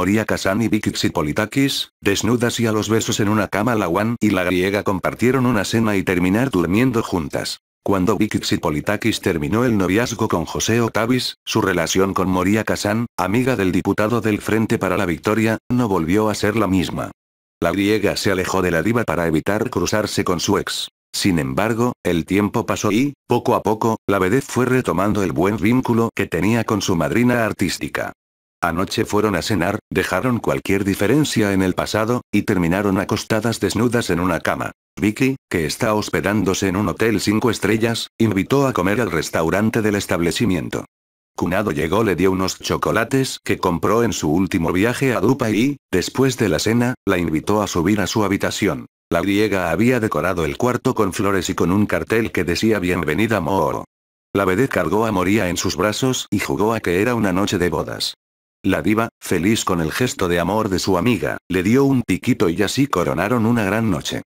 Moría Kazan y Vicky Politakis, desnudas y a los besos en una cama la Wan y la griega compartieron una cena y terminar durmiendo juntas. Cuando Vicky Politakis terminó el noviazgo con José Otavis, su relación con Moria Kazan, amiga del diputado del Frente para la Victoria, no volvió a ser la misma. La griega se alejó de la diva para evitar cruzarse con su ex. Sin embargo, el tiempo pasó y, poco a poco, la vedez fue retomando el buen vínculo que tenía con su madrina artística. Anoche fueron a cenar, dejaron cualquier diferencia en el pasado, y terminaron acostadas desnudas en una cama. Vicky, que está hospedándose en un hotel cinco estrellas, invitó a comer al restaurante del establecimiento. Cunado llegó le dio unos chocolates que compró en su último viaje a Dupa y, después de la cena, la invitó a subir a su habitación. La griega había decorado el cuarto con flores y con un cartel que decía Bienvenida Mooro. La vedette cargó a Moría en sus brazos y jugó a que era una noche de bodas. La diva, feliz con el gesto de amor de su amiga, le dio un piquito y así coronaron una gran noche.